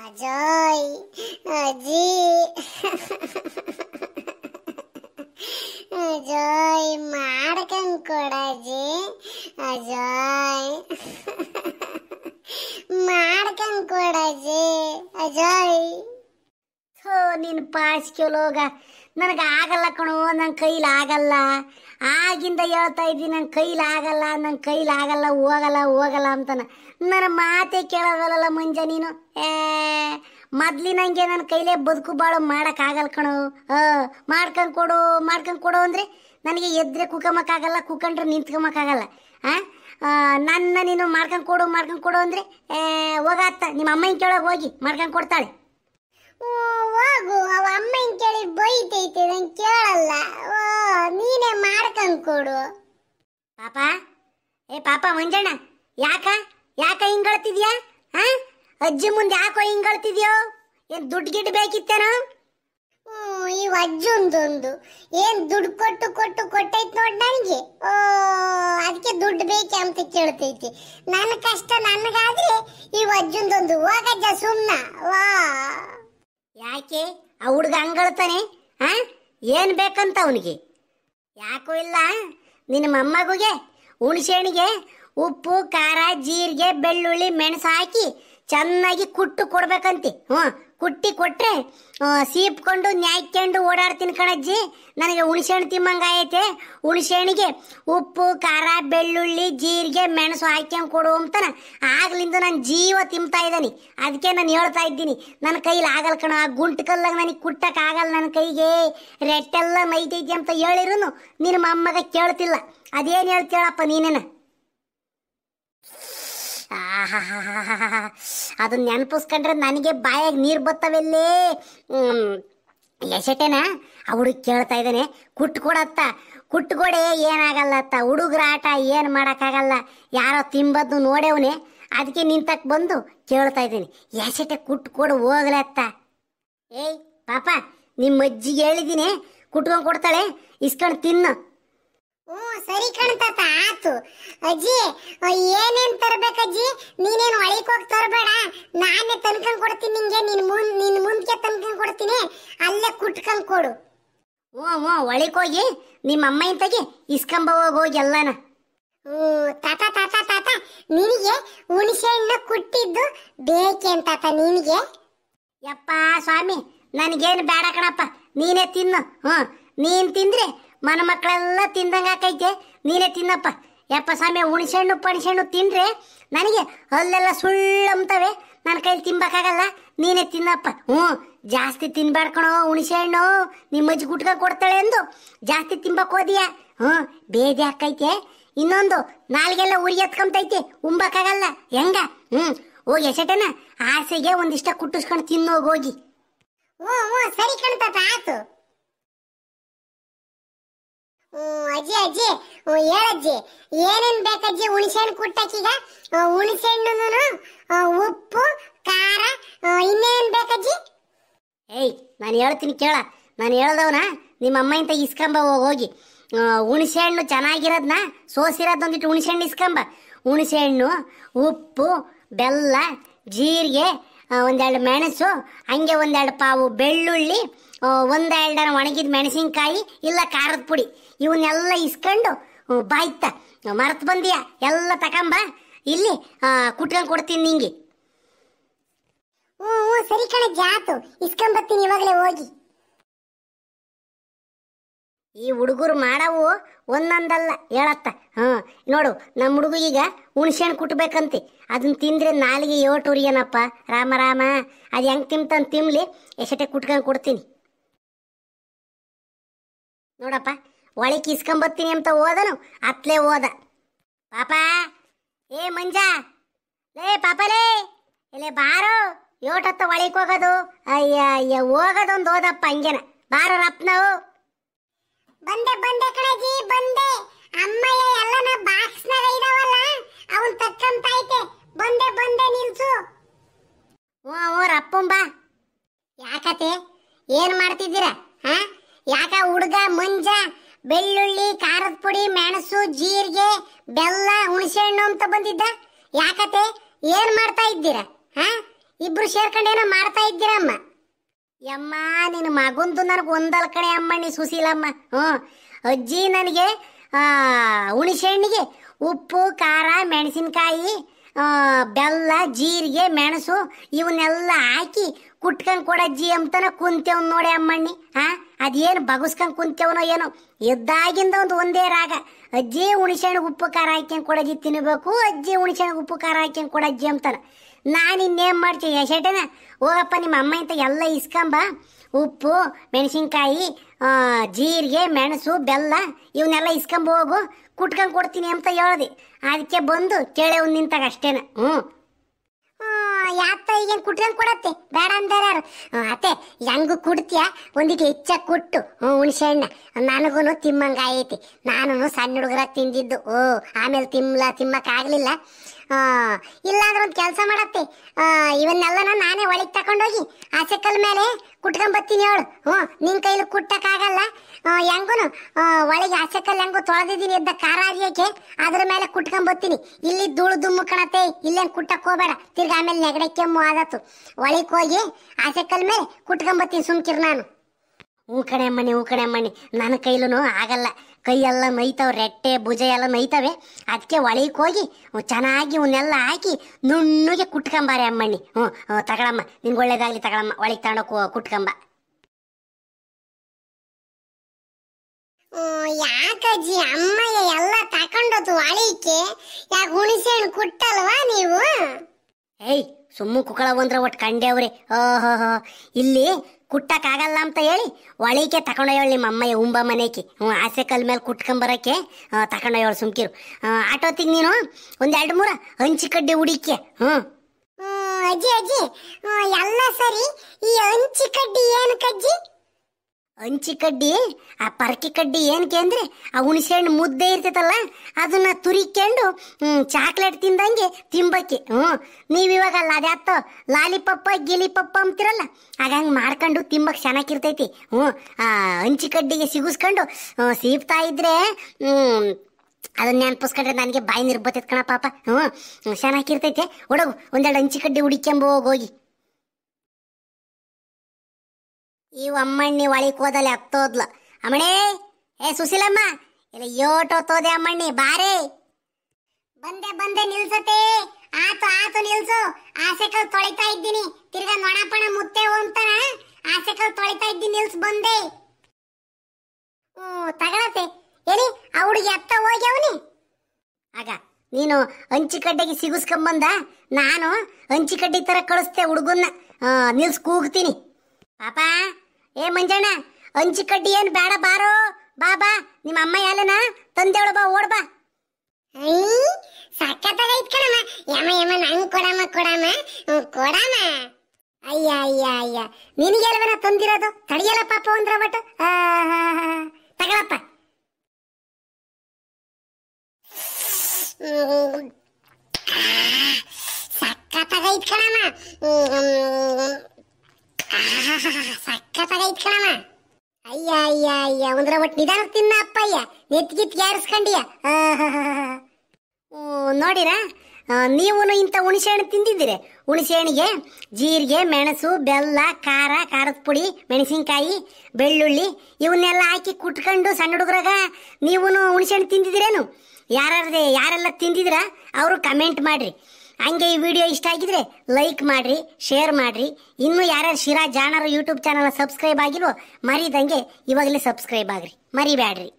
అజయ్ అజయ్ అజయ్ మాడకం కూడా అజీ అజయ్ మాడకం కూడా అజీ అజయ్ ನಿನ್ನ ಹೋಗ ನನಗೆ ಆಗಲ್ಲ ಕಣೋ ನನ್ನ ಆಗಲ್ಲ ಆಗಿಂದ ಹೇಳ್ತಾ ಇದ್ದೀನಿ ನನ್ನ ಕೈಲಾಗಲ್ಲ ನನ್ನ ಆಗಲ್ಲ ಹೋಗಲ್ಲ ಹೋಗಲ್ಲ ಅಂತಾನೆ ನನ್ನ ಮಾತೆ ಕೇಳೋದಲ್ಲ ಮುಂಜೆ ನೀನು ಏ ಮೊದ್ಲಿನಂಗೆ ನನ್ನ ಕೈಲೇ ಬದುಕು ಬಾಳು ಮಾಡೋಕ್ಕಾಗಲ್ಲ ಕಣೋ ಹಾಂ ಮಾಡ್ಕೊಂಡು ಕೊಡು ಮಾಡ್ಕೊಂಡ್ ಕೊಡು ಅಂದ್ರೆ ನನಗೆ ಎದ್ರೆ ಕುಕಮಕ್ಕಾಗಲ್ಲ ಕುಕ್ಕಂಡ್ರೆ ನಿಂತ್ಕೊಮಕ್ಕಾಗಲ್ಲ ಆ ನನ್ನ ನೀನು ಮಾಡ್ಕೊಂಡು ಕೊಡು ಮಾಡ್ಕೊಂಡು ಕೊಡು ಏ ಹೋಗತ್ತ ನಿಮ್ಮ ಅಮ್ಮನ ಕೇಳೋಕೆ ಹೋಗಿ ಮಾಡ್ಕೊಂಡು ಕೊಡ್ತಾಳೆ ಹೋಗು ಅವ ಅಮ್ಮನ ಕೇಳಿ ಬೈತೈತೆ ನಂಗೆ ಕೇಳಲ್ಲ ಓ ನೀನೇ ಮಾಡ್ಕೊಂಡು ಕೊಡು ಪಾಪ ಏ ಪಾಪ ಮಂಜಣ್ಣ ಯಾಕ ಯಾಕ ಹಿಂಗಳ್ತಿದ್ಯಾ ಹಾ ಅಜ್ಜಿ ಮುಂದೆ ಯಾಕೋ ಹಿಂಗಳ್ತಿದ್ಯೋ ಏನ್ ದುಡ್ಡು ಗಿಡ್ಡು ಬೇಕಿತ್ತೇನೋ ಈ ಅಜ್ಜೊಂದೊಂದು ಏನ್ ದುಡ್ಡು ಕೊಟ್ಟು ಕೊಟ್ಟು ಕೊಟ್ಟೈತ್ ನೋಡ್ ನನಗೆ ಓ ಅದಕ್ಕೆ ದುಡ್ಡು ಬೇಕೆ ಅಂತ ಕೇಳ್ತೈತಿ ನನ್ನ ಕಷ್ಟ ನನಗಾದ್ರೆ ಈ ಅಜ್ಜೊಂದೊಂದು ಹೋಗಜ್ಜ ಸುಮ್ನ ವಾ ಯಾಕೆ ಆ ಹುಡುಗ ಹಂಗಳ್ತಾನೆ ಆ ಏನು ಬೇಕಂತ ಅವನಿಗೆ ಯಾಕೂ ಇಲ್ಲ ನಿನ್ನ ಮೊಮ್ಮಗುಗೆ ಹುಣಸೆಣಿಗೆ ಉಪ್ಪು ಖಾರ ಜೀರಿಗೆ ಬೆಳ್ಳುಳ್ಳಿ ಮೆಣಸು ಹಾಕಿ ಚೆನ್ನಾಗಿ ಕುಟ್ಟು ಕೊಡ್ಬೇಕಂತೆ ಹ್ಞೂ ಹುಟ್ಟಿ ಕೊಟ್ರೆ ಸೀಪ್ಕೊಂಡು ನ್ಯಾಯ್ಕೊಂಡು ಓಡಾಡ್ತೀನಿ ಕಣಜ್ಜಿ ನನಗೆ ಹುಣಸೆಹಣ್ಣು ತಿಮ್ಮಂಗಾಯತೆ ಹುಣಸೆಹಣ್ಣಿಗೆ ಉಪ್ಪು ಖಾರ ಬೆಳ್ಳುಳ್ಳಿ ಜೀರಿಗೆ ಮೆಣಸು ಹಾಕ್ಯಂಡ್ ಕೊಡು ಅಂತಾನ ಆಗ್ಲಿಂದ ನಾನು ಜೀವ ತಿಂತಾ ಇದ್ದೀನಿ ಅದಕ್ಕೆ ನಾನು ಹೇಳ್ತಾ ಇದ್ದೀನಿ ನನ್ನ ಕೈಲಿ ಆಗಲ್ಲ ಕಣ ಆ ಗುಂಟು ಕಲ್ಲಾಗ ನನಗೆ ಕುಟ್ಟಕ್ಕೆ ಆಗಲ್ಲ ನನ್ನ ಕೈಗೆ ರೆಟ್ಟೆಲ್ಲ ಮೈತೈತಿ ಅಂತ ಹೇಳಿರು ನಿನ್ನ ಮೊಮ್ಮಗ ಕೇಳ್ತಿಲ್ಲ ಅದೇನು ಹೇಳ್ತೇಳಪ್ಪ ನೀನೇನ ಅದನ್ನ ನೆನಪಿಸ್ಕೊಂಡ್ರೆ ನನಗೆ ಬಾಯಾಗ ನೀರು ಬತ್ತವೆಲ್ಲೇ ಎಸೆಟೇನ ಆ ಹುಡುಗ ಕೇಳ್ತಾ ಇದ್ದಾನೆ ಕುಟ್ಕೊಡತ್ತ ಕುಟ್ಕೊಡೆ ಏನಾಗಲ್ಲ ಅತ್ತ ಹುಡುಗರ ಆಟ ಏನು ಮಾಡೋಕ್ಕಾಗಲ್ಲ ಯಾರೋ ತಿಂಬದ್ದು ನೋಡೇವ್ನೆ ಅದಕ್ಕೆ ನಿಂತಕ್ಕೆ ಬಂದು ಕೇಳ್ತಾ ಇದ್ದೀನಿ ಎಸೆಟೆ ಕುಟ್ಕೊಡು ಹೋಗ್ಲತ್ತ ಏಯ್ ಪಾಪ ನಿಮ್ಮ ಅಜ್ಜಿಗೆ ಹೇಳಿದ್ದೀನಿ ಕುಟ್ಕೊಂಡು ಕೊಡ್ತಾಳೆ ಇಸ್ಕೊಂಡು ತಿನ್ನು ಸರಿ ಕಣ್ತಾತ ಆತು ಅಜ್ಜಿ ಏನೇನ್ ಅಜ್ಜಿ ನೀನೇನ್ ಒಳಕ್ ಹೋಗಿ ತರಬೇಡ ನಾನೇ ತನ್ಕಂಡ್ ಕೊಡ್ತೀನಿ ನಿಂಗೆ ನಿನ್ ಮುನ್ ನಿನ್ ಮುಂದ್ಕೆ ತನ್ಕಂಡ್ ಕೊಡ್ತೀನಿ ಅಲ್ಲೇ ಕುಟ್ಕಂಡ್ ಕೊಡು ಓ ಓ ಒಳಕ್ ಹೋಗಿ ನಿಮ್ಮ ಅಮ್ಮ ಇಂತಾಗೆ ಇಸ್ಕೊಂಬ ಹೋಗಿ ಎಲ್ಲಾನ ಓ ತಾತ ತಾತ ತಾತ ನಿನಗೆ ಹುಣಸೆ ಹಣ್ಣು ಕುಟ್ಟಿದ್ದು ಬೇಕೇನ್ ನಿನಗೆ ಯಪ್ಪ ಸ್ವಾಮಿ ನನಗೇನು ಬೇಡ ಕಣಪ್ಪ ನೀನೇ ತಿನ್ನು ಹ್ಮ್ ನೀನ್ ತಿಂದ್ರೆ ಮನ ಮಕ್ಕಳೆಲ್ಲ ತಿಂದಂಗೆ ಹಾಕೈತೆ ನೀನೇ ತಿನ್ನಪ್ಪ ಯಪ್ಪ ಸ್ವಾಮಿ ಹುಣಸೆಣ್ಣು ಪಣಸೆಣ್ಣು ತಿಂದರೆ ನನಗೆ ಅಲ್ಲೆಲ್ಲ ಸುಳ್ಳಂತವೆ ನನ್ನ ಕೈಲಿ ತಿನ್ಬೇಕಾಗಲ್ಲ ನೀನೇ ತಿನ್ನಪ್ಪ ಹ್ಞೂ ಜಾಸ್ತಿ ತಿನ್ಬಾರ್ಕಣೋ ಹುಣಸೆ ಹಣ್ಣು ನಿಮ್ಮ ಅಜ್ಜಿ ಗುಟ್ಕ ಕೊಡ್ತಾಳೆ ಎಂದು ಜಾಸ್ತಿ ತಿನ್ಬೇಕು ಹೋದಿಯಾ ಹ್ಞೂ ಬೇದಿ ಹಾಕೈತೆ ಇನ್ನೊಂದು ನಾಲ್ಗೆಲ್ಲ ಉರಿ ಎತ್ಕೊಂತೈತೆ ಉಂಬಕಾಗಲ್ಲ ಹೆಂಗ ಹ್ಞೂ ಹೋಗಿ ಎಸಟನ ಆಸೆಗೆ ಒಂದಿಷ್ಟ ಕುಟ್ಟಿಸ್ಕೊಂಡು ತಿನ್ನೋಗಿ ಹೋಗಿ ಹ್ಞೂ ಹ್ಞೂ ಸರಿ ಕಣ್ತಾತ ಆಯ್ತು ಅಜ್ಜಿ ಅಜ್ಜಿ ಹೇಳಜ್ಜಿ ಏನೇನ್ ಬೇಕಜ್ಜಿ ಹುಣಸೆಹಣ್ಣು ಕುಟ್ಟಕ್ಕೀಗ ಹುಣಸೆಹಣ್ಣು ಉಪ್ಪು ಖಾರ ಇನ್ನೇನ್ ಬೇಕಜ್ಜಿ ಏಯ್ ನಾನು ಹೇಳ್ತೀನಿ ಕೇಳ ನಾನು ಹೇಳ್ದವನ ನಿಮ್ಮ ಅಮ್ಮ ಇಂತ ಇಸ್ಕಂಬ ಹೋಗಿ ಹುಣಸೆಹಣ್ಣು ಚೆನ್ನಾಗಿರೋದ್ನ ಸೋಸಿರೋದೊಂದಿಟ್ಟು ಹುಣಸೆಹಣ್ಣು ಇಸ್ಕಂಬ ಹುಣಸೆಹಣ್ಣು ಉಪ್ಪು ಬೆಲ್ಲ ಜೀರಿಗೆ ಒಂದೆರಡು ಮೆಣಸು ಹಂಗೆ ಒಂದೆರಡು ಪಾವು ಬೆಳ್ಳುಳ್ಳಿ ಒಂದೆರಡರ ಒಣಗಿದ ಮೆಣಸಿನ್ಕಾಯಿ ಇಲ್ಲ ಖಾರದ ಪುಡಿ ಇವನ್ನೆಲ್ಲ ಇಸ್ಕೊಂಡು ಬಾಯ್ತ ಮರೆತು ಬಂದಿಯ ಎಲ್ಲ ತಗೊಂಬ ಇಲ್ಲಿ ಕುಟ್ಕೊಂಡು ಕೊಡ್ತೀನಿ ನಿಂಗೆ ಹ್ಞೂ ಸರಿ ಕಣ ಜಾತು ಇಸ್ಕೊಂಬತ್ತೀನಿ ಇವಾಗಲೇ ಹೋಗಿ ಈ ಹುಡುಗರು ಮಾಡವು ಒಂದೊಂದಲ್ಲ ಹೇಳತ್ತ ಹಾಂ ನೋಡು ನಮ್ಮ ಹುಡುಗ ಈಗ ಹುಣ್ಸೆಹಣ್ಣು ಕುಟ್ಬೇಕಂತಿ ಅದನ್ನ ತಿಂದ್ರೆ ನಾಲಿಗೆ ಯೋಟುರಿಯನಪ್ಪ ರಾಮ ರಾಮ ಅದು ಹೆಂಗ್ ತಿಂತ ತಿನ್ಲಿ ಎಷ್ಟೇ ಕುಟ್ಕೊಂಡು ಕೊಡ್ತೀನಿ ನೋಡಪ್ಪ ಒಳಗೆ ಕಿಸ್ಕೊಂಬತ್ತೀನಿ ಅಂತ ಓದನು ಅತ್ಲೇ ಓದ ಪಾಪ ಏ ಮಂಜ ಲೇ ಲೇ ಇಲ್ಲ ಬಾರೋ ಏಟತ್ತ ಒಳಗೆ ಹೋಗೋದು ಅಯ್ಯ ಅಯ್ಯ ಹೋಗೋದೊಂದು ಓದಪ್ಪ ಹಂಗೇನ ಬಾರೋ ರಪ್ನವು ಕಂತ ಐತೆ ಬಂದೆ ಬಂದೆ ನಿಲ್ಸು ಓ ಓ ಅಪ್ಪಂಬ ಯಾಕತೆ ಏನ್ ಮಾಡ್ತಿದ್ದೀರ ಹಾ ಯಾಕ ಹುಡುಗ ಮಂಜ ಬೆಳ್ಳುಳ್ಳಿ ಖಾರದ ಪುಡಿ ಮೆಣಸು ಜೀರಿಗೆ ಬೆಲ್ಲ ಹುಣಸೆ ಹಣ್ಣು ಅಂತ ಬಂದಿದ್ದ ಯಾಕತೆ ಏನ್ ಮಾಡ್ತಾ ಇದ್ದೀರ ಹಾ ಇಬ್ರು ಸೇರ್ಕೊಂಡೇನೋ ಮಾಡ್ತಾ ಇದ್ದೀರಮ್ಮ ಯಮ್ಮ ನಿನ್ನ ಮಗಂದು ನನಗೆ ಒಂದಲ್ ಕಡೆ ಅಮ್ಮ ನೀ ಸುಶೀಲಮ್ಮ ಹ್ಞೂ ಅಜ್ಜಿ ನನಗೆ ಹುಣಸೆ ಹಣ್ಣಿಗೆ ಉಪ್ಪು ಖಾರ ಮೆಣಸಿನಕಾಯಿ ಬೆಲ್ಲ ಜೀರಿಗೆ ಮೆಣಸು ಇವನ್ನೆಲ್ಲ ಹಾಕಿ ಕುಟ್ಕಂಡು ಕೊಡಜ್ಜಿ ಅಂತನ ಕುಂತೇವ್ ನೋಡಿ ಅಮ್ಮಣ್ಣಿ ಹಾ ಅದೇನು ಬಗಸ್ಕೊಂಡ್ ಕುಂತೇವನೋ ಏನೋ ಇದ್ದಾಗಿಂದ ಒಂದು ಒಂದೇ ರಾಗ ಅಜ್ಜಿ ಹುಣಸೆಹಣ್ಣು ಉಪ್ಪು ಖಾರ ಹಾಕ್ಯಂಗೆ ಕೊಡಜ್ಜಿ ತಿನ್ನಬೇಕು ಅಜ್ಜಿ ಹುಣಸೆಹಣ್ಣು ಉಪ್ಪು ಖಾರ ಹಾಕ್ಯಂಗೆ ಕೊಡಜ್ಜಿ ಅಂತಾನೆ ನಾನು ಇನ್ನೇನು ಮಾಡ್ತೀನಿ ಎಷ್ಟೇನ ಹೋಗಪ್ಪ ನಿಮ್ಮ ಅಮ್ಮ ಇಂತ ಎಲ್ಲ ಇಸ್ಕೊಂಬ ಉಪ್ಪು ಮೆಣಸಿನ್ಕಾಯಿ ಜೀರಿಗೆ ಮೆಣಸು ಬೆಲ್ಲ ಇವನ್ನೆಲ್ಲ ಇಸ್ಕಂಬ ಹೋಗು ಕುಟ್ಕೊಂಡು ಕೊಡ್ತೀನಿ ಅಂತ ಹೇಳ್ದೆ ಅದಕ್ಕೆ ಬಂದು ಕೇಳೆ ಒಂದು ನಿಂತಾಗ ಅಷ್ಟೇನ ಹ್ಞೂ ಕುಡ್ದಂಗ್ ಕುಡ್ದಂಗ್ ಕೊಡತ್ತೆ ಬೇಡ ಅಂದಾರ ಅತ್ತೆ ಹೆಂಗ್ ಕುಡ್ತೀಯ ಒಂದಿಟ್ಟು ಹೆಚ್ಚ ಕೊಟ್ಟು ಹ್ಞೂ ಹುಣಸೆ ಹಣ್ಣ ನನಗೂ ತಿಮ್ಮಂಗ ಐತಿ ನಾನು ಸಣ್ಣ ಹುಡುಗರ ತಿಂದಿದ್ದು ಓ ಆಮೇಲೆ ತಿಮ್ಮಲ ತಿಮ್ಮಕ್ಕಾಗಲಿಲ್ಲ ಇಲ್ಲಾದ್ರೂ ಒಂದು ಕೆಲಸ ಮಾಡತ್ತೆ ಇವನ್ನೆಲ್ಲನ ನಾನೇ ಒಳಗೆ ತಕೊಂಡೋಗಿ ಆಸೆಕಲ್ ಮೇಲೆ ಕುಟ್ಕೊಂಬತ್ತೀನಿ ಅವಳು ಹ್ಞೂ ನಿನ್ನ ಕೈಲಿ ಕುಟ್ಟಕ್ಕಾಗಲ್ಲ ಹೆಂಗೂನು ಒಳಗೆ ಆಸೆಕಲ್ ಹೆಂಗು ತೊಳೆದಿದ್ದೀನಿ ಇದ್ದ ಖಾರ ಅರಿಯಕ್ಕೆ ಅದ್ರ ಮೇಲೆ ಕುಟ್ಕೊಂಬತ್ತೀನಿ ಇಲ್ಲಿ ಧೂಳು ದುಮ್ಮು ಕಣತೆ ಇಲ್ಲೇನ್ ಕುಟ್ಟಕ್ಕೆ ಹೋಗಬೇಡ ತಿರ್ಗ ಆಮೇಲೆ ನೆಗಡೆ ಕೆಮ್ಮು ಆದತ್ತು ಒಳಗೆ ಹೋಗಿ ಆಸೆಕಲ್ ಮೇಲೆ ಕುಟ್ಕೊಂಬತ್ತೀನಿ ಸುಮ್ಕಿರ್ ನಾನು ಊ ಕಡೆ ಅಮ್ಮನಿ ಊ ಕಡೆ ಅಮ್ಮನಿ ನನ್ನ ಕೈಲೂ ಆಗಲ್ಲ ಕೈಯೆಲ್ಲ ನೈತಾವೆ ರೆಟ್ಟೆ ಭುಜ ಎಲ್ಲ ನೈತವೆ ಅದಕ್ಕೆ ಒಳಗೆ ಹೋಗಿ ಚೆನ್ನಾಗಿ ಇವನ್ನೆಲ್ಲ ಹಾಕಿ ನುಣ್ಣಗೆ ಕುಟ್ಕೊಂಬಾರೆ ಅಮ್ಮಣ್ಣಿ ಹ್ಞೂ ತಗೊಳಮ್ಮ ನಿನ್ಗೆ ಒಳ್ಳೇದಾಗಲಿ ತಗೊಳಮ್ಮ ಒಳಗೆ ತಗೊಂಡು ಕುಟ್ಕೊಂಬ ಯಾಕಜ್ಜಿ ಅಮ್ಮಯ್ಯ ಎಲ್ಲ ತಕೊಂಡೋದು ಅಳಿಕೆ ಯಾಕೆ ಉಣಿಸೇಣ ಕುಟ್ಟಲ್ವಾ ನೀವು ಏಯ್ ಸುಮ್ಮ ಕುಕಳ ಬಂದ್ರೆ ಒಟ್ಟು ಕಂಡೇವ್ರಿ ಓಹೋ ಇಲ್ಲಿ ಕುಟ್ಟಕ್ಕಾಗಲ್ಲ ಅಂತ ಹೇಳಿ ಒಳಿಕೆ ತಕೊಂಡೋಗಿ ನಿಮ್ಮ ಅಮ್ಮಯ್ಯ ಉಂಬ ಮನೆಗೆ ಹ್ಞೂ ಆಸೆ ಕಲ್ ಮೇಲೆ ಕುಟ್ಕೊಂಬರೋಕ್ಕೆ ತಗೊಂಡೋಯೋಳು ಸುಮ್ಕಿರು ಆಟೋ ಆಟೋತಿಗೆ ನೀನು ಒಂದು ಎರಡು ಮೂರ ಹಂಚಿ ಕಡ್ಡಿ ಹುಡಿಕೆ ಹ್ಞೂ ಅಜ್ಜಿ ಅಜ್ಜಿ ಎಲ್ಲ ಸರಿ ಈ ಹಂಚಿ ಕಡ್ಡಿ ಏನು ಕಜ್ಜಿ ಅಂಚಿ ಕಡ್ಡಿ ಆ ಪರಕಿ ಕಡ್ಡಿ ಏನಕ್ಕೆ ಅಂದರೆ ಆ ಹುಣಸೆ ಹಣ್ಣು ಮುದ್ದೆ ಇರ್ತೈತಲ್ಲ ಅದನ್ನ ತುರಿಕೊಂಡು ಚಾಕ್ಲೇಟ್ ತಿಂದಂಗೆ ತಿಂಬಕ್ಕೆ ಹ್ಞೂ ನೀವಿವಾಗ ಅಲ್ಲ ಅದ್ಯಾತೋ ಲಾಲಿಪಪ್ಪ ಗಿಲಿಪಪ್ಪ ಅಂತೀರಲ್ಲ ಹಾಗೆ ಮಾಡ್ಕೊಂಡು ತಿಂಬಕ್ಕೆ ಚೆನ್ನಾಗಿರ್ತೈತಿ ಹ್ಞೂ ಆ ಅಂಚಿ ಕಡ್ಡಿಗೆ ಸಿಗಿಸ್ಕೊಂಡು ಸೀಪ್ತಾ ಇದ್ರೆ ಅದನ್ನ ನೆನಪಿಸ್ಕೊಂಡ್ರೆ ನನಗೆ ಬಾಯಿ ನಿರ್ಬತ್ತೈತೆ ಕಣ ಪಾಪ ಹ್ಞೂ ಚೆನ್ನಾಗಿರ್ತೈತೆ ಒಡಗು ಒಂದೆರಡು ಅಂಚಿ ಕಡ್ಡಿ ಹುಡಿಕೊಂಬೋಗಿ ಹೋಗಿ ಈ ಅಮ್ಮಣ್ಣಿ ಒಳಗೆ ಕೋದಲ್ಲಿ ಹತ್ತೋದ್ಲು ಅಮ್ಮಣೇ ಏ ಸುಶೀಲಮ್ಮ ಇಲ್ಲ ತೋದೆ ಅಮ್ಮಣ್ಣಿ ಬಾರೇ ಬಂದೆ ಬಂದೆ ನಿಲ್ಸತೆ ಆತು ಆತು ನಿಲ್ಸು ಆಸೆಕಲ್ ತೊಳಿತಾ ಇದ್ದೀನಿ ತಿರ್ಗಾ ನೊಣಪಣ ಮುತ್ತೆ ಹೋಗ್ತಾನ ಆಸೆಕಲ್ ತೊಳಿತಾ ಇದ್ದೀನಿ ನಿಲ್ಸ್ ಬಂದೆ ಹ್ಞೂ ತಗಳತೆ ಏನಿ ಆ ಹುಡುಗಿ ಅತ್ತ ಹೋಗ್ಯಾವನಿ ಆಗ ನೀನು ಹಂಚಿಕಡ್ಡೆಗೆ ಸಿಗಿಸ್ಕೊಂಬಂದ ನಾನು ಹಂಚಿಕಡ್ಡಿ ತರ ಕಳಿಸ್ತೆ ಹುಡುಗನ್ನ ನಿಲ್ಸ್ ಕೂಗ್ತೀನಿ ಪಾಪ ಏ ಮಂಜಣ್ಣ ಹಂಚಿ ಕಡ್ಡಿ ಏನು ಬೇಡ ಬಾರೋ ಬಾ ಬಾ ನಿಮ್ಮ ಅಮ್ಮ ಯಾಲನ ತಂದೆವಳು ಬಾ ಓಡ್ ಬಾ ಸಕ್ಕತ್ತಾಗೈತ್ ಕಣಮ್ಮ ಯಮ್ಮ ಯಮ್ಮ ನಂಗೆ ಕೊಡಮ್ಮ ಕೊಡಮ್ಮ ಕೊಡಮ್ಮ ಅಯ್ಯ ಅಯ್ಯ ಅಯ್ಯ ನಿನಗೆಲ್ವನ ತಂದಿರೋದು ತಡಿಯಲ್ಲ ಪಾಪ ಅಂದ್ರೆ ಬಟ್ ತಗಳಪ್ಪ ಸಕ್ಕತ್ತಾಗೈತ್ ಕಣಮ್ಮ ಸಕ್ಕತ್ತಾಗ ಅಯ್ಯ ಅಯ್ಯ ಅಯ್ಯ ಅಂದ್ರೆ ಒಟ್ಟು ನಿಧಾನ ತಿನ್ನ ಅಪ್ಪಯ್ಯ ನೆತ್ತಿಗಿತ್ ಓ ನೋಡಿರಾ ನೀವು ಇಂಥ ಹುಣಸೆ ಹಣ್ಣು ತಿಂದಿದ್ದೀರಿ ಹುಣಸೆ ಹಣ್ಣಿಗೆ ಜೀರಿಗೆ ಮೆಣಸು ಬೆಲ್ಲ ಖಾರ ಖಾರದ ಪುಡಿ ಮೆಣಸಿನಕಾಯಿ ಬೆಳ್ಳುಳ್ಳಿ ಇವನ್ನೆಲ್ಲ ಹಾಕಿ ಕುಟ್ಕೊಂಡು ಸಣ್ಣ ಹುಡುಗರಾಗ ನೀವು ಹುಣಸೆ ಹಣ್ಣು ತಿಂದಿದ್ದೀರೇನು ಯಾರ್ಯಾರದೇ ಯಾರೆಲ್ಲ ತಿಂದಿದ್ರ ಅವರು ಕಮೆಂಟ್ ಮಾಡಿರಿ ಹಂಗೆ ಈ ವಿಡಿಯೋ ಇಷ್ಟ ಆಗಿದ್ರೆ ಲೈಕ್ ಮಾಡ್ರಿ ಶೇರ್ ಮಾಡ್ರಿ ಇನ್ನು ಯಾರ್ಯಾರು ಶಿರಾ ಜಾಣರು ಯೂಟ್ಯೂಬ್ ಚಾನಲ್ ಸಬ್ಸ್ಕ್ರೈಬ್ ಆಗಿರೋ ಮರೀದಂಗೆ ಇವಾಗಲೇ ಸಬ್ಸ್ಕ್ರೈಬ್ ಆಗ್ರಿ ಮರಿಬೇಡ್ರಿ